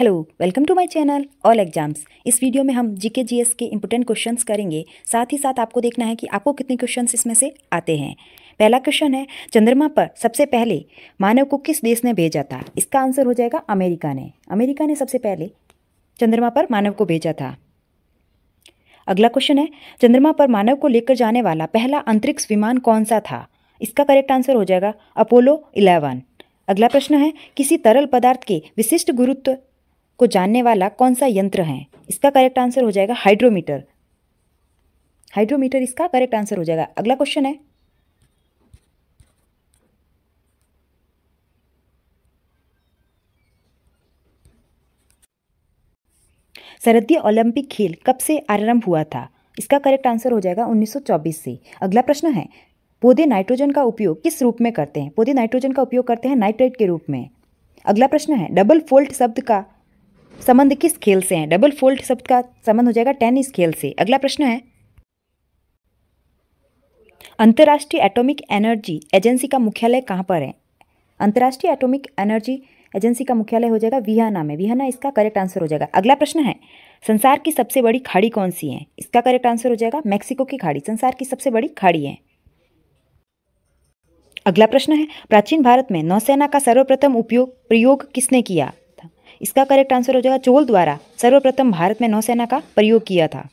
hello welcome to my channel all exams इस वीडियो में हम जीके जीएस के इम्पोर्टेंट क्वेश्चंस करेंगे साथ ही साथ आपको देखना है कि आपको कितने क्वेश्चंस इसमें से आते हैं पहला क्वेश्चन है चंद्रमा पर सबसे पहले मानव को किस देश ने भेजा था इसका आंसर हो जाएगा अमेरिका ने अमेरिका ने सबसे पहले चंद्रमा पर मानव को भेजा था अगला क्वेश्चन है चंद्रमा पर मानव को लेकर जाने वाला पहला अंतरिक्ष विमान कौन सा था इसका करेक्ट आंसर हो जाएगा अपोलो इलेवन अगला प्रश्न है किसी तरल पदार्थ के विशिष्ट गुरुत्व को जानने वाला कौन सा यंत्र है इसका करेक्ट आंसर हो जाएगा हाइड्रोमीटर हाइड्रोमीटर इसका करेक्ट आंसर हो जाएगा अगला क्वेश्चन है सरदीय ओलंपिक खेल कब से आरंभ हुआ था इसका करेक्ट आंसर हो जाएगा 1924 से अगला प्रश्न है पौधे नाइट्रोजन का उपयोग किस रूप में करते हैं पौधे नाइट्रोजन का उपयोग करते हैं नाइट्रेट के रूप में अगला प्रश्न है डबल फोल्ट शब्द का संबंध किस खेल से है डबल फोल्ड शब्द का संबंध हो जाएगा टेनिस खेल से अगला प्रश्न है अंतर्राष्ट्रीय एटॉमिक एनर्जी एजेंसी का मुख्यालय कहां पर है अंतर्राष्ट्रीय एटॉमिक एनर्जी एजेंसी का मुख्यालय हो जाएगा विहाना में विहाना इसका करेक्ट आंसर हो जाएगा अगला प्रश्न है संसार की सबसे बड़ी खाड़ी कौन सी है इसका करेक्ट आंसर हो जाएगा मैक्सिको की खाड़ी संसार की सबसे बड़ी खाड़ी है अगला प्रश्न है प्राचीन भारत में नौसेना का सर्वप्रथम उपयोग प्रयोग किसने किया इसका करेक्ट आंसर हो जाएगा चोल द्वारा सर्वप्रथम भारत में नौसेना का प्रयोग किया था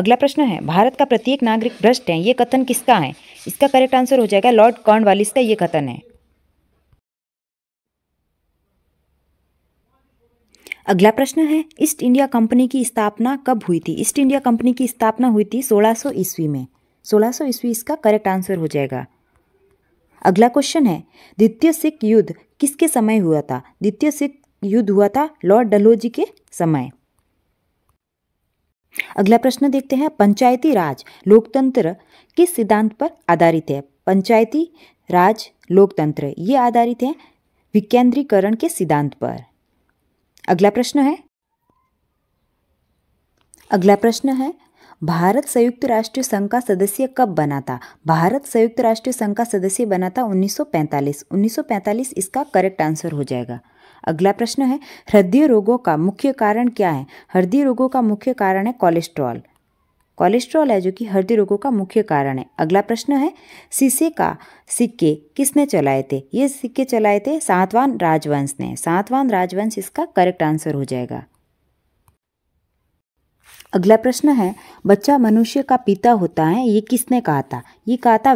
अगला प्रश्न है भारत का प्रत्येक नागरिक भ्रष्ट है ये कथन किसका है इसका करेक्ट आंसर हो जाएगा लॉर्ड कॉर्नवालिस का ये कथन है अगला प्रश्न है ईस्ट इंडिया कंपनी की स्थापना कब हुई थी ईस्ट इंडिया कंपनी की स्थापना हुई थी 1600 ईस्वी में 1600 ईस्वी इसका करेक्ट आंसर हो जाएगा अगला क्वेश्चन है द्वितीय सिख युद्ध किसके समय हुआ था द्वितीय सिख युद्ध हुआ था लॉर्ड डलोजी के समय अगला प्रश्न देखते हैं पंचायती राज लोकतंत्र किस सिद्धांत पर आधारित है पंचायती राज लोकतंत्र ये आधारित है विकेंद्रीकरण के सिद्धांत पर अगला प्रश्न है अगला प्रश्न है भारत संयुक्त राष्ट्र संघ का सदस्य कब बना था भारत संयुक्त राष्ट्र संघ का सदस्य बना था 1945 1945 इसका करेक्ट आंसर हो जाएगा अगला प्रश्न है हृदय रोगों का मुख्य कारण क्या है हृदय रोगों का मुख्य कारण है कोलेस्ट्रॉल कोलेस्ट्रॉल है जो कि हृदय रोगों का मुख्य कारण है अगला प्रश्न है सीसे का सिक्के किसने चलाए थे ये सिक्के चलाए थे सातवान राजवंश ने सातवान राजवंश इसका करेक्ट आंसर हो जाएगा अगला प्रश्न है बच्चा मनुष्य का पिता होता है ये किसने कहा था ये कहा था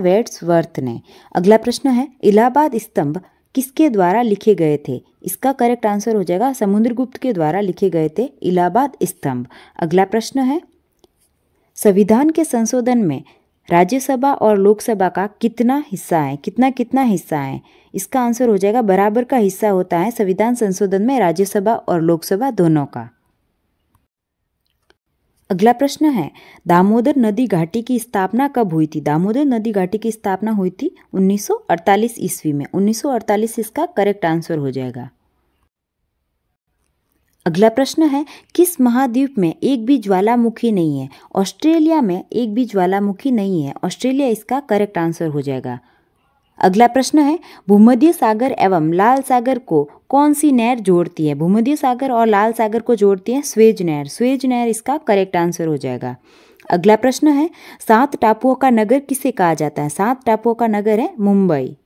वर्थ ने अगला प्रश्न है इलाहाबाद स्तंभ किसके द्वारा लिखे गए थे इसका करेक्ट आंसर हो जाएगा समुद्रगुप्त के द्वारा लिखे गए थे इलाहाबाद स्तंभ अगला प्रश्न है संविधान के संशोधन में राज्यसभा और लोकसभा का कितना हिस्सा है कितना कितना हिस्सा है इसका आंसर हो जाएगा बराबर का हिस्सा होता है संविधान संशोधन में राज्यसभा और लोकसभा दोनों का अगला प्रश्न है दामोदर नदी घाटी की स्थापना कब हुई थी दामोदर नदी घाटी की स्थापना हुई थी 1948 ईस्वी में 1948 इसका करेक्ट आंसर हो जाएगा अगला प्रश्न है किस महाद्वीप में एक भी ज्वालामुखी नहीं है ऑस्ट्रेलिया में एक भी ज्वालामुखी नहीं है ऑस्ट्रेलिया इसका करेक्ट आंसर हो जाएगा अगला प्रश्न है भूमध्य सागर एवं लाल सागर को कौन सी नहर जोड़ती है भूमध्य सागर और लाल सागर को जोड़ती है स्वेज नहर स्वेज नहर इसका करेक्ट आंसर हो जाएगा अगला प्रश्न है सात टापुओं का नगर किसे कहा जाता है सात टापुओं का नगर है मुंबई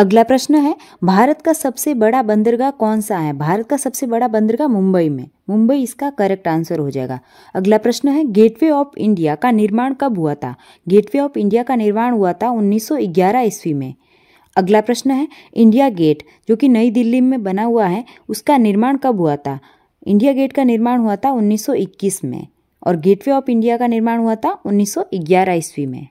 अगला प्रश्न है भारत का सबसे बड़ा बंदरगाह कौन सा है भारत का सबसे बड़ा बंदरगाह मुंबई में मुंबई इसका करेक्ट आंसर हो जाएगा अगला प्रश्न है गेटवे ऑफ इंडिया का निर्माण कब हुआ था गेटवे ऑफ इंडिया का निर्माण हुआ था 1911 ईस्वी में अगला प्रश्न है इंडिया गेट जो कि नई दिल्ली में बना हुआ है उसका निर्माण कब हुआ था इंडिया गेट का निर्माण हुआ था उन्नीस में और गेटवे ऑफ इंडिया का निर्माण हुआ था उन्नीस ईस्वी में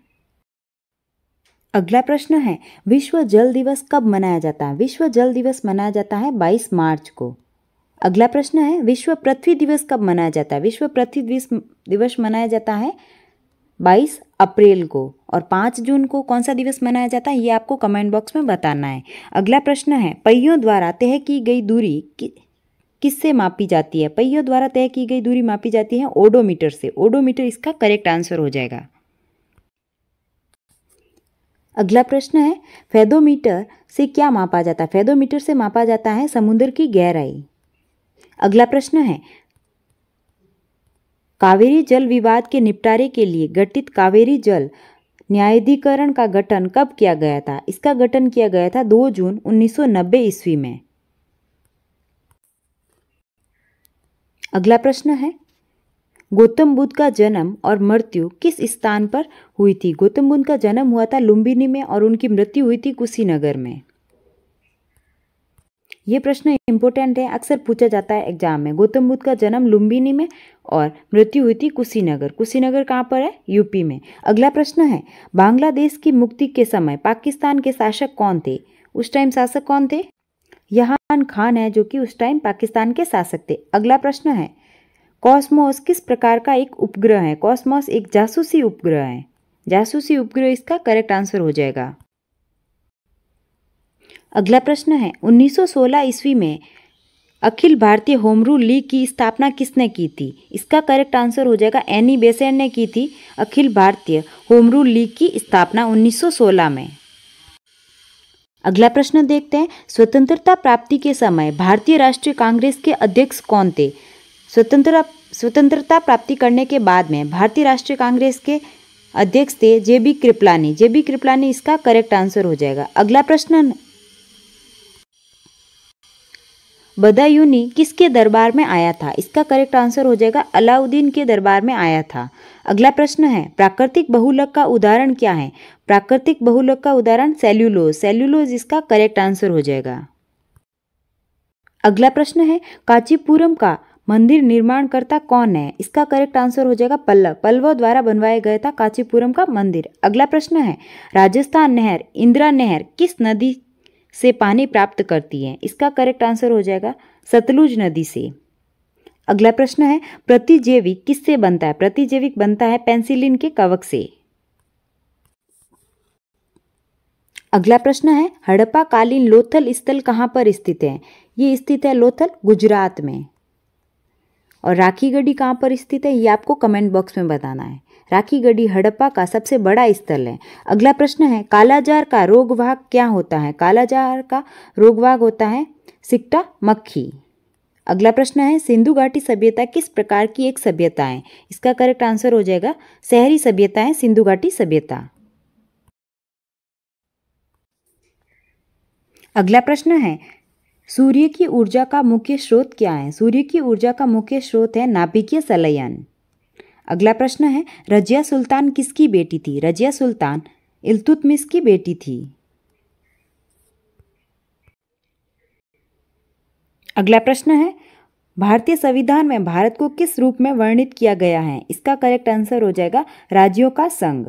अगला प्रश्न है विश्व जल दिवस कब मनाया जाता है विश्व जल दिवस मनाया जाता है 22 मार्च को अगला प्रश्न है विश्व पृथ्वी दिवस कब मनाया जाता है विश्व पृथ्वी दिवस मनाया जाता है 22 अप्रैल को और 5 जून को कौन सा दिवस मनाया जाता है ये आपको कमेंट बॉक्स में बताना है अगला प्रश्न है पहियों द्वारा तय की गई दूरी कि किससे मापी जाती है पहियों द्वारा तय की गई दूरी मापी जाती है ओडोमीटर से ओडोमीटर इसका करेक्ट आंसर हो जाएगा अगला प्रश्न है फेदोमीटर से क्या मापा जाता है फेदोमीटर से मापा जाता है समुद्र की गहराई अगला प्रश्न है कावेरी जल विवाद के निपटारे के लिए गठित कावेरी जल न्यायाधिकरण का गठन कब किया गया था इसका गठन किया गया था 2 जून 1990 ईस्वी में अगला प्रश्न है गौतम बुद्ध का जन्म और मृत्यु किस स्थान पर हुई थी गौतम बुद्ध का जन्म हुआ था लुम्बिनी में और उनकी मृत्यु हुई थी कुशीनगर में ये प्रश्न इंपॉर्टेंट है अक्सर पूछा जाता है एग्जाम में गौतम बुद्ध का जन्म लुम्बिनी में और मृत्यु हुई थी कुशीनगर कुशीनगर कहाँ पर है यूपी में अगला प्रश्न है बांग्लादेश की मुक्ति के समय पाकिस्तान के शासक कौन थे उस टाइम शासक कौन थे यहाँ खान है जो कि उस टाइम पाकिस्तान के शासक थे अगला प्रश्न है कॉस्मोस किस प्रकार का एक उपग्रह है कॉस्मोस एक जासूसी उपग्रह है जासूसी उपग्रह इसका करेक्ट आंसर हो जाएगा अगला प्रश्न है 1916 ईस्वी में अखिल भारतीय होम रूल लीग की स्थापना किसने की थी इसका करेक्ट आंसर हो जाएगा एनी बेसेन ने की थी अखिल भारतीय होम रूल लीग की स्थापना 1916 में अगला प्रश्न देखते हैं स्वतंत्रता प्राप्ति के समय भारतीय राष्ट्रीय कांग्रेस के अध्यक्ष कौन थे स्वतंत्रता स्वतंत्रता प्राप्ति करने के बाद में भारतीय राष्ट्रीय कांग्रेस के अध्यक्ष थे J B Kripalani J B Kripalani इसका करेक्ट आंसर हो जाएगा अगला प्रश्न बदायूनी किसके दरबार में आया था इसका करेक्ट आंसर हो जाएगा अलाउद्दीन के दरबार में आया था अगला प्रश्न है प्राकृतिक बहुलक का उदाहरण क्या है प्राकृतिक बहुलक का उदाहरण सेल्यूलोज सेल्यूलोज इसका करेक्ट आंसर हो जाएगा अगला प्रश्न है कांचीपुरम का मंदिर निर्माण करता कौन है इसका करेक्ट आंसर हो जाएगा पल्लव पल्लवों द्वारा बनवाया गया था कांचीपुरम का मंदिर अगला प्रश्न है राजस्थान नहर इंदिरा नहर किस नदी से पानी प्राप्त करती है इसका करेक्ट आंसर हो जाएगा सतलुज नदी से अगला प्रश्न है प्रतिजैविक किससे बनता है प्रतिजैविक बनता है पेंसिलिन के कवक से अगला प्रश्न है हड़प्पा कालीन लोथल स्थल कहाँ पर स्थित है ये स्थित है लोथल गुजरात में और राखी गढ़ी कहाँ पर स्थित है ये आपको कमेंट बॉक्स में बताना है राखी गढ़ी हड़प्पा का सबसे बड़ा स्थल है अगला प्रश्न है कालाजार का रोगवाग क्या होता है कालाजार का रोगवाग होता है सिक्टा मक्खी अगला प्रश्न है सिंधु घाटी सभ्यता किस प्रकार की एक सभ्यता है इसका करेक्ट आंसर हो जाएगा शहरी सभ्यता है सिंधु घाटी सभ्यता अगला प्रश्न है सूर्य की ऊर्जा का मुख्य स्रोत क्या है सूर्य की ऊर्जा का मुख्य स्रोत है नाभिकीय सलयन अगला प्रश्न है रजिया सुल्तान किसकी बेटी थी रजिया सुल्तान इलतुतमिस की बेटी थी अगला प्रश्न है भारतीय संविधान में भारत को किस रूप में वर्णित किया गया है इसका करेक्ट आंसर हो जाएगा राज्यों का संघ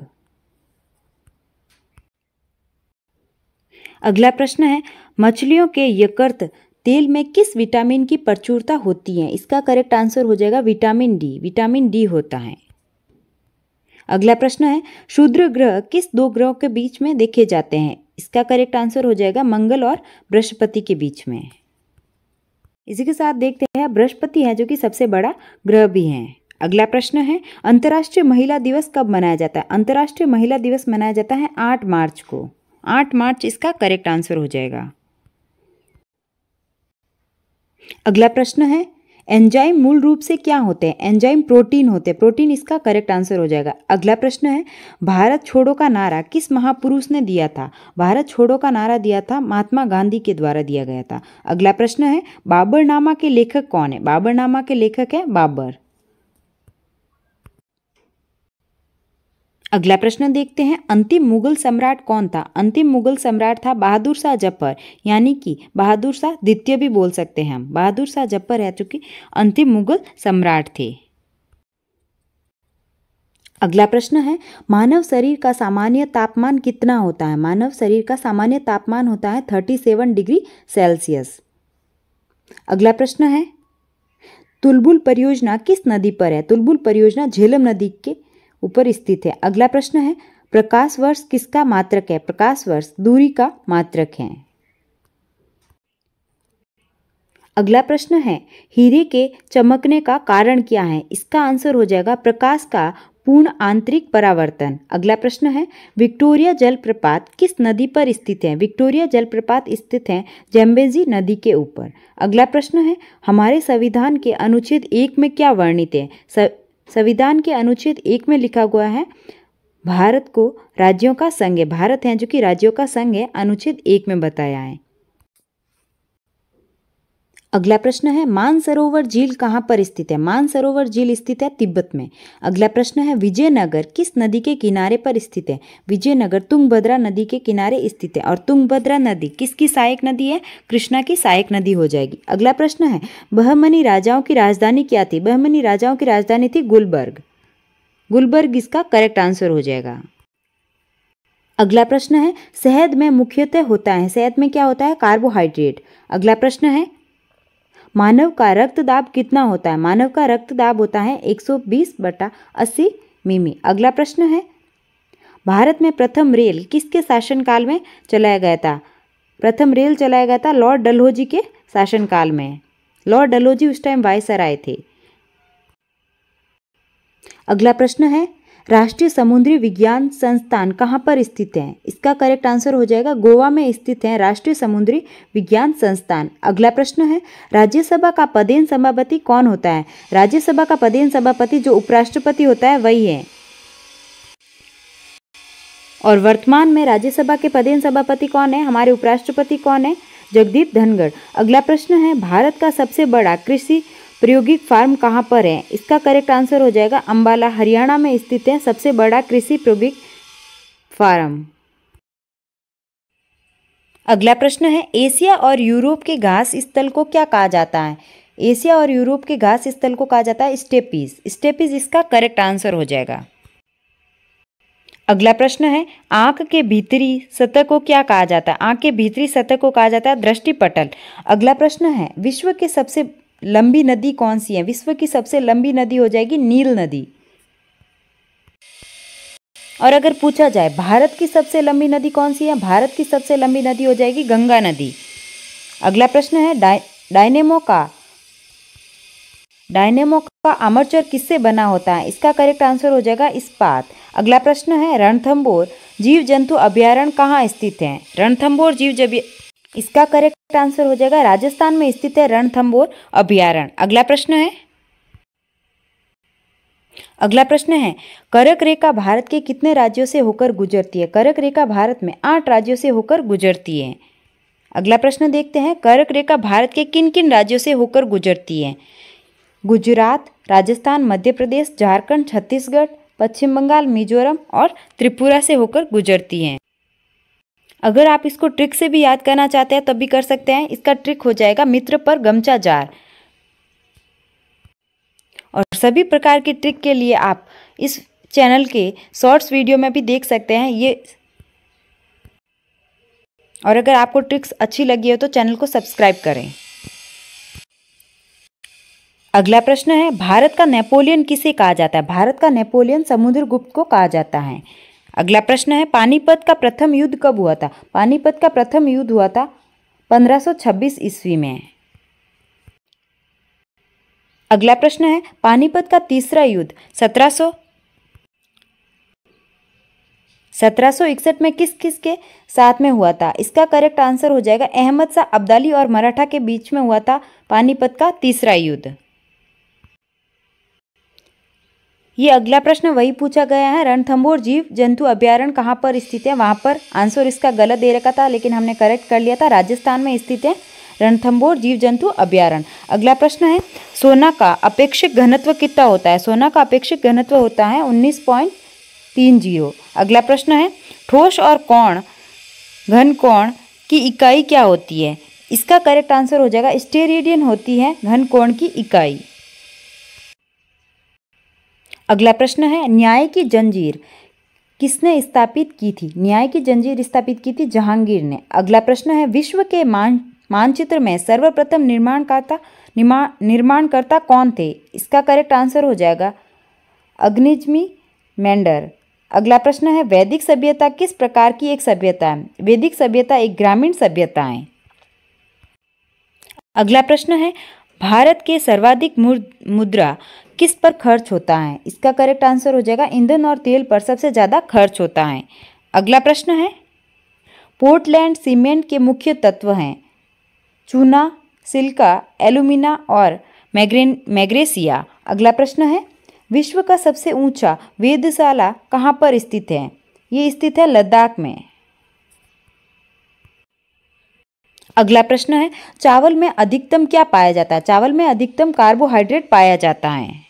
अगला प्रश्न है मछलियों के यकृत तेल में किस विटामिन की प्रचुरता होती है इसका करेक्ट आंसर हो जाएगा विटामिन डी विटामिन डी होता है अगला प्रश्न है शूद्र ग्रह किस दो ग्रहों के बीच में देखे जाते हैं इसका करेक्ट आंसर हो जाएगा मंगल और बृहस्पति के बीच में इसी के साथ देखते हैं बृहस्पति है जो कि सबसे बड़ा ग्रह भी है अगला प्रश्न है अंतर्राष्ट्रीय महिला दिवस कब मनाया जाता है अंतर्राष्ट्रीय महिला दिवस मनाया जाता है आठ मार्च को आठ मार्च इसका करेक्ट आंसर हो जाएगा अगला प्रश्न है एंजाइम मूल रूप से क्या होते हैं एंजाइम प्रोटीन होते हैं प्रोटीन इसका करेक्ट आंसर हो जाएगा अगला प्रश्न है भारत छोड़ो का नारा किस महापुरुष ने दिया था भारत छोड़ो का नारा दिया था महात्मा गांधी के द्वारा दिया गया था अगला प्रश्न है बाबरनामा के लेखक कौन है बाबरनामा के लेखक है बाबर अगला प्रश्न देखते हैं अंतिम मुगल सम्राट कौन था अंतिम मुगल सम्राट था बहादुर शाह जफर यानी कि बहादुर शाह द्वितीय भी बोल सकते हैं हम बहादुर शाह जफर है चूंकि अंतिम मुगल सम्राट थे अगला प्रश्न है मानव शरीर का सामान्य तापमान कितना होता है मानव शरीर का सामान्य तापमान होता है थर्टी सेवन डिग्री सेल्सियस अगला प्रश्न है तुलबुल परियोजना किस नदी पर है तुलबुल परियोजना झेलम नदी के ऊपर स्थित है अगला प्रश्न है प्रकाश वर्ष किसका मात्रक है प्रकाश वर्ष दूरी का मात्रक है अगला प्रश्न है हीरे के चमकने का कारण क्या है इसका आंसर हो जाएगा प्रकाश का पूर्ण आंतरिक परावर्तन अगला प्रश्न है विक्टोरिया जलप्रपात किस नदी पर स्थित है विक्टोरिया जलप्रपात स्थित है जेम्बेजी नदी के ऊपर अगला प्रश्न है हमारे संविधान के अनुच्छेद एक में क्या वर्णित है संविधान के अनुच्छेद एक में लिखा हुआ है भारत को राज्यों का संघ है भारत है जो कि राज्यों का संघ है अनुच्छेद एक में बताया है अगला प्रश्न है मानसरोवर झील कहाँ पर स्थित है मानसरोवर झील स्थित है तिब्बत में अगला प्रश्न है विजयनगर किस नदी के किनारे पर स्थित है विजयनगर तुंगभद्रा नदी के किनारे स्थित है और तुंगभद्रा नदी किसकी सहायक नदी है कृष्णा की सहायक नदी हो जाएगी अगला प्रश्न है बहमनी राजाओं की राजधानी क्या थी बहमनी राजाओं की राजधानी थी गुलबर्ग गुलबर्ग इसका करेक्ट आंसर हो जाएगा अगला प्रश्न है शहद में मुख्यतः होता है शहद में क्या होता है कार्बोहाइड्रेट अगला प्रश्न है मानव का रक्तदाब कितना होता है मानव का रक्तदाब होता है 120 बटा अस्सी मिमी अगला प्रश्न है भारत में प्रथम रेल किसके शासनकाल में चलाया गया था प्रथम रेल चलाया गया था लॉर्ड डलहौजी के शासनकाल में लॉर्ड डलहौजी उस टाइम आए थे अगला प्रश्न है राष्ट्रीय समुद्री विज्ञान संस्थान कहाँ पर स्थित है इसका करेक्ट आंसर हो जाएगा गोवा में स्थित है राष्ट्रीय समुद्री विज्ञान संस्थान अगला प्रश्न है राज्यसभा का पदेन सभापति कौन होता है राज्यसभा का पदेन सभापति जो उपराष्ट्रपति होता है वही है और वर्तमान में राज्यसभा के पदेन सभापति कौन है हमारे उपराष्ट्रपति कौन है जगदीप धनगढ़ अगला प्रश्न है भारत का सबसे बड़ा कृषि प्रायोगिक फार्म कहाँ पर है इसका करेक्ट आंसर हो जाएगा अम्बाला हरियाणा में स्थित है सबसे बड़ा कृषि प्रायोगिक फार्म अगला प्रश्न है एशिया और यूरोप के घास स्थल को क्या कहा जाता है एशिया और यूरोप के घास स्थल को कहा जाता है स्टेपीज स्टेपीज इसका करेक्ट आंसर हो जाएगा अगला प्रश्न है आंख के भीतरी सतह को क्या कहा जाता है आंख के भीतरी सतह को कहा जाता है दृष्टि पटल अगला प्रश्न है विश्व के सबसे लंबी नदी कौन सी है विश्व की सबसे लंबी नदी हो जाएगी नील नदी और अगर पूछा जाए भारत की सबसे लंबी नदी कौन सी है भारत की सबसे लंबी नदी हो जाएगी गंगा नदी अगला प्रश्न है डाय डायनेमो का डायनेमो का आमर्चर किससे बना होता है इसका करेक्ट आंसर हो जाएगा इस्पात अगला प्रश्न है रणथम्बोर जीव जंतु अभ्यारण्य कहाँ स्थित है रणथम्बोर जीव इसका करेक्ट आंसर हो जाएगा राजस्थान में स्थित है रणथंबोर अभ्यारण अगला प्रश्न है अगला प्रश्न है करक रेखा भारत के कितने राज्यों से होकर गुजरती है करक रेखा भारत में आठ राज्यों से होकर गुजरती है अगला प्रश्न देखते हैं करक रेखा भारत के किन किन राज्यों से होकर गुजरती है गुजरात राजस्थान मध्य प्रदेश झारखंड छत्तीसगढ़ पश्चिम बंगाल मिजोरम और त्रिपुरा से होकर गुजरती है अगर आप इसको ट्रिक से भी याद करना चाहते हैं तब भी कर सकते हैं इसका ट्रिक हो जाएगा मित्र पर गमचा जार और सभी प्रकार के ट्रिक के लिए आप इस चैनल के शॉर्ट्स वीडियो में भी देख सकते हैं ये और अगर आपको ट्रिक्स अच्छी लगी हो तो चैनल को सब्सक्राइब करें अगला प्रश्न है भारत का नेपोलियन किसे कहा जाता है भारत का नेपोलियन समुद्रगुप्त को कहा जाता है अगला प्रश्न है पानीपत का प्रथम युद्ध कब हुआ था पानीपत का प्रथम युद्ध हुआ था 1526 ईस्वी में अगला प्रश्न है पानीपत का तीसरा युद्ध 1700 1761 में किस किस के साथ में हुआ था इसका करेक्ट आंसर हो जाएगा अहमद शाह अब्दाली और मराठा के बीच में हुआ था पानीपत का तीसरा युद्ध ये अगला प्रश्न वही पूछा गया है रणथंबोर जीव जंतु अभ्यारण्य कहाँ पर स्थित है वहाँ पर आंसर इसका गलत दे रखा था लेकिन हमने करेक्ट कर लिया था राजस्थान में स्थित है रणथंबोर जीव जंतु अभ्यारण्य अगला प्रश्न है सोना का अपेक्षित घनत्व कितना होता है सोना का अपेक्षित घनत्व होता है उन्नीस पॉइंट तीन अगला प्रश्न है ठोस और कोण घन कोण की इकाई क्या होती है इसका करेक्ट आंसर हो जाएगा स्टेरेडियन होती है घन कोण की इकाई अगला प्रश्न है न्याय की जंजीर किसने स्थापित की थी न्याय की जंजीर स्थापित की थी जहांगीर ने अगला प्रश्न है विश्व के मान मानचित्र में सर्वप्रथम निर्माणकर्ता निर्माण निर्माणकर्ता कौन थे इसका करेक्ट आंसर हो जाएगा अग्निजमी मेंडर अगला प्रश्न है वैदिक सभ्यता किस प्रकार की एक सभ्यता है वैदिक सभ्यता एक ग्रामीण सभ्यता है अगला प्रश्न है भारत के सर्वाधिक मुद्रा किस पर खर्च होता है इसका करेक्ट आंसर हो जाएगा ईंधन और तेल पर सबसे ज़्यादा खर्च होता है अगला प्रश्न है पोर्टलैंड सीमेंट के मुख्य तत्व हैं चूना सिल्का एलुमिना और मैग्रेन मैग्रेसिया अगला प्रश्न है विश्व का सबसे ऊंचा वेदशाला कहाँ पर स्थित है ये स्थित है लद्दाख में अगला प्रश्न है चावल में अधिकतम क्या पाया जाता है चावल में अधिकतम कार्बोहाइड्रेट पाया जाता है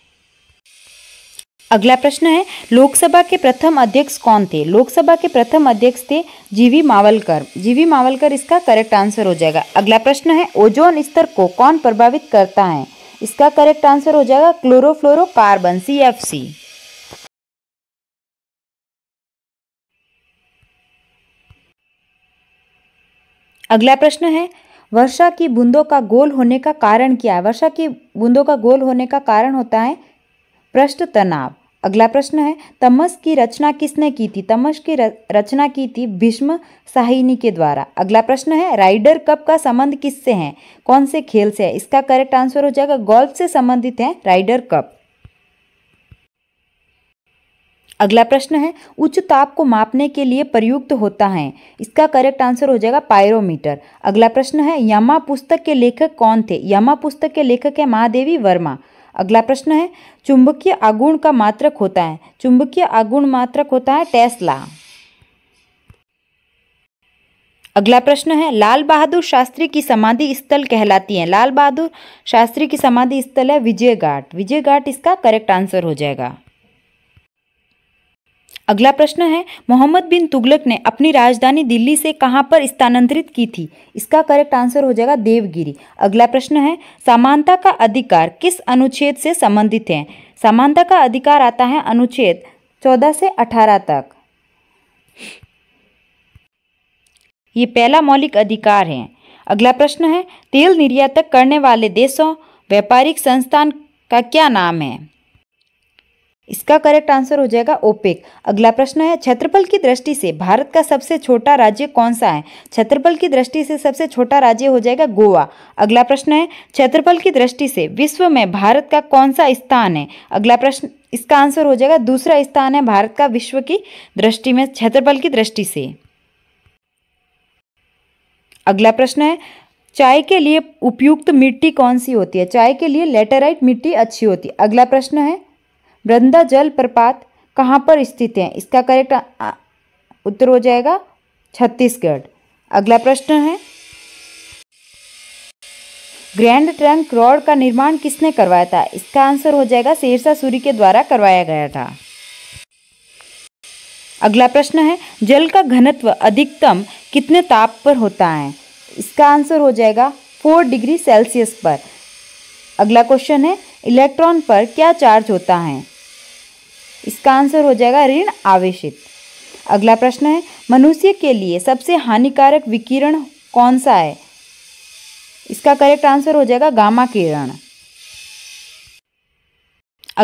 अगला प्रश्न है लोकसभा के प्रथम अध्यक्ष कौन थे लोकसभा के प्रथम अध्यक्ष थे जीवी मावलकर जीवी मावलकर इसका करेक्ट आंसर हो जाएगा अगला प्रश्न है ओजोन स्तर को कौन प्रभावित करता है इसका करेक्ट आंसर हो जाएगा क्लोरोफ्लोरोकार्बन सी एफ सी अगला प्रश्न है वर्षा की बूंदों का गोल होने का कारण क्या है वर्षा की बूंदों का गोल होने का कारण होता है पृष्ठ तनाव अगला प्रश्न है तमस की रचना किसने की थी तमस की रचना की थी भीष्म साहिनी के द्वारा अगला प्रश्न है राइडर कप का संबंध किससे है कौन से खेल से है इसका करेक्ट आंसर हो जाएगा गोल्फ से संबंधित है राइडर कप अगला प्रश्न है उच्च ताप को मापने के लिए प्रयुक्त होता है इसका करेक्ट आंसर हो जाएगा पायरोमीटर अगला प्रश्न है यमा पुस्तक के लेखक कौन थे यमा पुस्तक के लेखक है महादेवी वर्मा अगला प्रश्न है चुंबकीय आगुण का मात्रक होता है चुंबकीय आगुण मात्रक होता है टेस्ला अगला प्रश्न है लाल बहादुर शास्त्री की समाधि स्थल कहलाती है लाल बहादुर शास्त्री की समाधि स्थल है विजय घाट विजय घाट इसका करेक्ट आंसर हो जाएगा अगला प्रश्न है मोहम्मद बिन तुगलक ने अपनी राजधानी दिल्ली से कहाँ पर स्थानांतरित की थी इसका करेक्ट आंसर हो जाएगा देवगिरी अगला प्रश्न है समानता का अधिकार किस अनुच्छेद से संबंधित है समानता का अधिकार आता है अनुच्छेद चौदह से अठारह तक ये पहला मौलिक अधिकार है अगला प्रश्न है तेल निर्यातक करने वाले देशों व्यापारिक संस्थान का क्या नाम है इसका करेक्ट आंसर हो जाएगा ओपेक अगला प्रश्न है क्षेत्रफल की दृष्टि से भारत का सबसे छोटा राज्य कौन सा है क्षेत्रफल की दृष्टि से सबसे छोटा राज्य हो जाएगा गोवा अगला प्रश्न है क्षेत्रफल की दृष्टि से विश्व में भारत का कौन सा स्थान है अगला प्रश्न इसका आंसर हो जाएगा दूसरा स्थान है भारत का विश्व की दृष्टि में क्षेत्रफल की दृष्टि से अगला प्रश्न है चाय के लिए उपयुक्त मिट्टी कौन सी होती है चाय के लिए लेटेराइट मिट्टी अच्छी होती है अगला प्रश्न है वृंदा जल प्रपात कहाँ पर स्थित है इसका करेक्ट उत्तर हो जाएगा छत्तीसगढ़ अगला प्रश्न है ग्रैंड ट्रंक रोड का निर्माण किसने करवाया था इसका आंसर हो जाएगा शेरशाह सूरी के द्वारा करवाया गया था अगला प्रश्न है जल का घनत्व अधिकतम कितने ताप पर होता है इसका आंसर हो जाएगा फोर डिग्री सेल्सियस पर अगला क्वेश्चन है इलेक्ट्रॉन पर क्या चार्ज होता है इसका आंसर हो जाएगा ऋण आवेशित अगला प्रश्न है मनुष्य के लिए सबसे हानिकारक विकिरण कौन सा है इसका करेक्ट आंसर हो जाएगा गामा किरण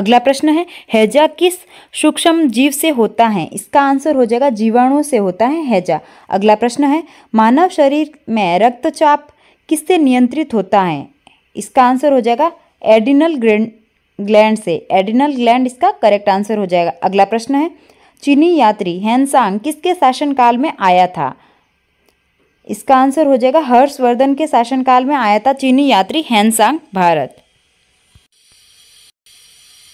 अगला प्रश्न है हैजा किस सूक्ष्म जीव से होता है इसका आंसर हो जाएगा जीवाणु से होता है हैजा अगला प्रश्न है मानव शरीर में रक्तचाप किससे नियंत्रित होता है इसका आंसर हो जाएगा एडिनल ग्लैंड से एडिनल ग्लैंड इसका करेक्ट आंसर हो जाएगा अगला प्रश्न है चीनी यात्री हैंसांग किसके शासनकाल में आया था इसका आंसर हो जाएगा हर्षवर्धन के शासनकाल में आया था चीनी यात्री हैंसांग भारत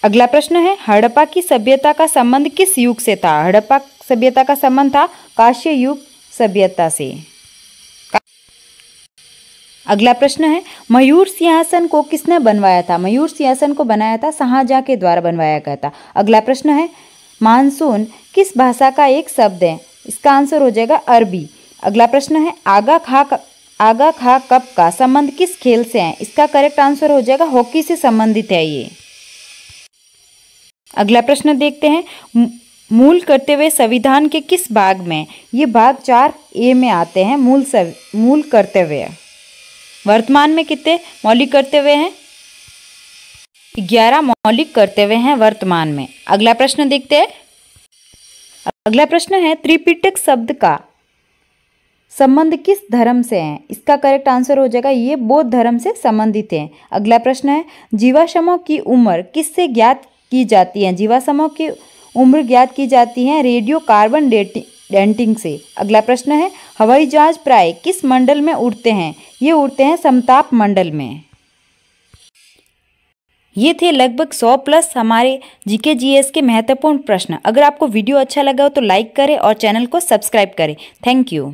अगला प्रश्न है हड़प्पा की सभ्यता का संबंध किस युग से था हड़प्पा सभ्यता का संबंध था काश्य युग सभ्यता से अगला प्रश्न है मयूर सिंहासन को किसने बनवाया था मयूर सिंहासन को बनाया था शाहजहाँ के द्वारा बनवाया गया था अगला प्रश्न है मानसून किस भाषा का एक शब्द है इसका आंसर हो जाएगा अरबी अगला प्रश्न है आगा खा आगा खा कप का संबंध किस खेल से है इसका करेक्ट आंसर हो जाएगा हॉकी से संबंधित है ये अगला प्रश्न देखते हैं मूल कर्तव्य संविधान के किस भाग में ये भाग चार ए में आते हैं मूल सव, मूल कर्तव्य वर्तमान में कितने मौलिक करते हुए हैं ग्यारह मौलिक करते हुए हैं वर्तमान में अगला प्रश्न देखते हैं अगला प्रश्न है त्रिपिटक शब्द का संबंध किस धर्म से है इसका करेक्ट आंसर हो जाएगा ये बौद्ध धर्म से संबंधित है अगला प्रश्न है जीवाशमों की उम्र किससे ज्ञात की जाती है जीवाशमों की उम्र ज्ञात की जाती है रेडियो कार्बन डेटिंग डेंटिंग से अगला प्रश्न है हवाई जहाज प्राय किस मंडल में उड़ते हैं ये उड़ते हैं समताप मंडल में ये थे लगभग 100 प्लस हमारे जीके जीएस के महत्वपूर्ण प्रश्न अगर आपको वीडियो अच्छा लगा हो तो लाइक करें और चैनल को सब्सक्राइब करें थैंक यू